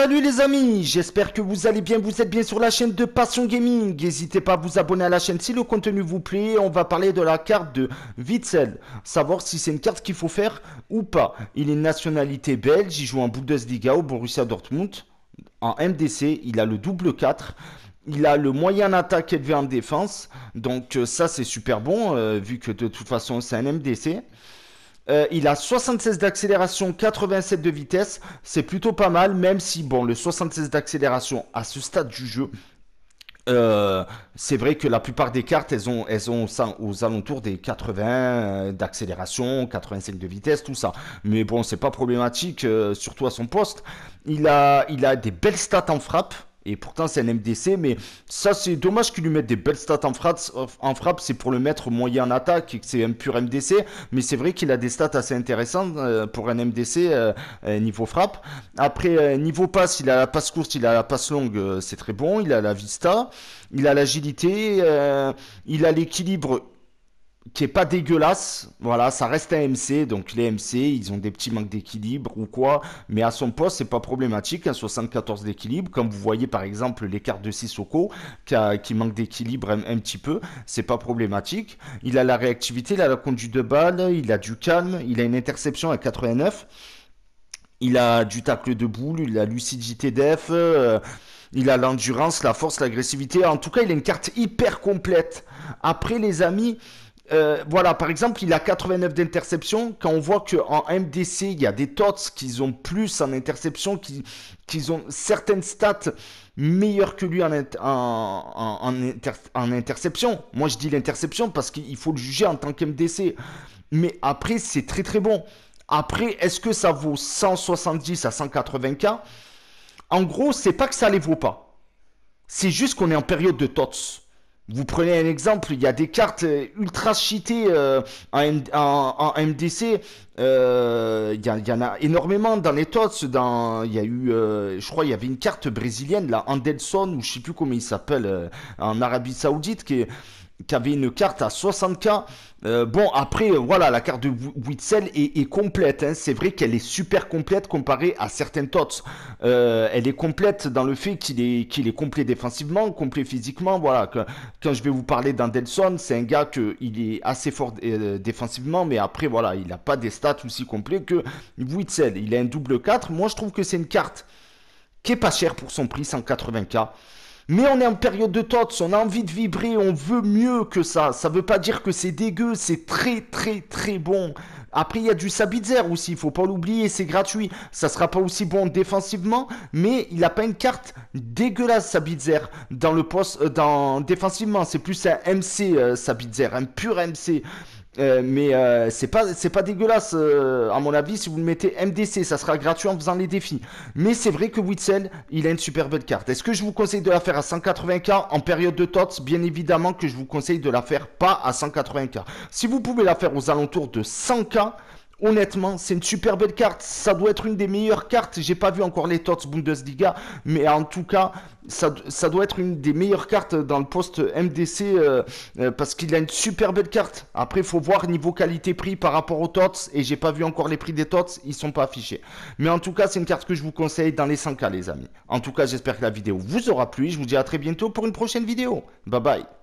Salut les amis, j'espère que vous allez bien, vous êtes bien sur la chaîne de Passion Gaming. N'hésitez pas à vous abonner à la chaîne si le contenu vous plaît. On va parler de la carte de Witzel, savoir si c'est une carte qu'il faut faire ou pas. Il est nationalité belge, il joue en Bundesliga au Borussia Dortmund. En MDC, il a le double 4. Il a le moyen attaque élevé en défense. Donc euh, ça c'est super bon, euh, vu que de toute façon c'est un MDC. Euh, il a 76 d'accélération, 87 de vitesse. C'est plutôt pas mal, même si, bon, le 76 d'accélération à ce stade du jeu, euh, c'est vrai que la plupart des cartes, elles ont, elles ont aux alentours des 80 d'accélération, 85 de vitesse, tout ça. Mais bon, c'est pas problématique, euh, surtout à son poste. Il a, il a des belles stats en frappe. Et pourtant, c'est un MDC, mais ça, c'est dommage qu'il lui mette des belles stats en frappe. En frappe, c'est pour le mettre moyen en attaque, et que c'est un pur MDC. Mais c'est vrai qu'il a des stats assez intéressantes euh, pour un MDC euh, euh, niveau frappe. Après, niveau passe, il a la passe courte, il a la passe longue, c'est très bon. Il a la vista, il a l'agilité, il a l'équilibre qui est pas dégueulasse. Voilà, ça reste un MC, donc les MC, ils ont des petits manques d'équilibre ou quoi, mais à son poste, c'est pas problématique, un 74 d'équilibre, comme vous voyez par exemple les cartes de Sissoko, qui, manquent manque d'équilibre un, petit peu, c'est pas problématique. Il a la réactivité, il a la conduite de balle, il a du calme, il a une interception à 89, il a du tacle de boule, il a lucidité d'EF, euh, il a l'endurance, la force, l'agressivité, en tout cas il a une carte hyper complète. Après les amis, euh, voilà, par exemple, il a 89 d'interception. Quand on voit qu'en MDC, il y a des tots qui ont plus en interception, qui, ont certaines stats meilleures que lui en, en, en, interception. Moi, je dis l'interception parce qu'il faut le juger en tant qu'MDC. Mais après, c'est très très bon. Après, est-ce que ça vaut 170 à 180K En gros, c'est pas que ça les vaut pas. C'est juste qu'on est en période de tots. Vous prenez un exemple, il y a des cartes euh, ultra cheatées euh, en, en, en, MDC. Euh, il, y en a énormément dans les TOTS. Dans, il y a eu, euh, je crois, il y avait une carte brésilienne, là, Andelson, ou je sais plus comment il s'appelle, en Arabie Saoudite, qui est qui avait une carte à 60k. Euh, bon, après, euh, voilà, la carte de Witzel est, complète. Hein. C'est vrai qu'elle est super complète comparée à certains TOTS. Euh, elle est complète dans le fait qu'il est, complet défensivement, complet physiquement. Voilà, quand je vais vous parler d'Andelson, c'est un gars qui est assez fort défensivement, mais après, voilà, il n'a pas des stats aussi complets que Witzel. Il a un double 4. Moi, je trouve que c'est une carte qui est pas chère pour son prix, 180k. Mais on est en période de TOTS, on a envie de vibrer, on veut mieux que ça. Ça ne veut pas dire que c'est dégueu, c'est très très très bon. Après, il y a du Sabitzer aussi, il faut pas l'oublier, c'est gratuit. Ça sera pas aussi bon défensivement, mais il a pas une carte dégueulasse, Sabitzer, dans le poste, euh, dans défensivement. C'est plus un MC, euh, Sabitzer, un pur MC. Euh, mais euh, c'est pas c'est pas dégueulasse euh, à mon avis si vous le mettez MDC ça sera gratuit en faisant les défis mais c'est vrai que Witzel il a une super bonne carte est-ce que je vous conseille de la faire à 180k en période de TOTS bien évidemment que je vous conseille de la faire pas à 180k si vous pouvez la faire aux alentours de 100k honnêtement, c'est une super belle carte. Ça doit être une des meilleures cartes. J'ai pas vu encore les TOTS Bundesliga, mais en tout cas, ça, doit être une des meilleures cartes dans le poste MDC euh, euh, parce qu'il a une super belle carte. Après, il faut voir niveau qualité-prix par rapport aux TOTS. Et j'ai pas vu encore les prix des TOTS, ils sont pas affichés. Mais en tout cas, c'est une carte que je vous conseille dans les 100 k les amis. En tout cas, j'espère que la vidéo vous aura plu. Je vous dis à très bientôt pour une prochaine vidéo. Bye bye.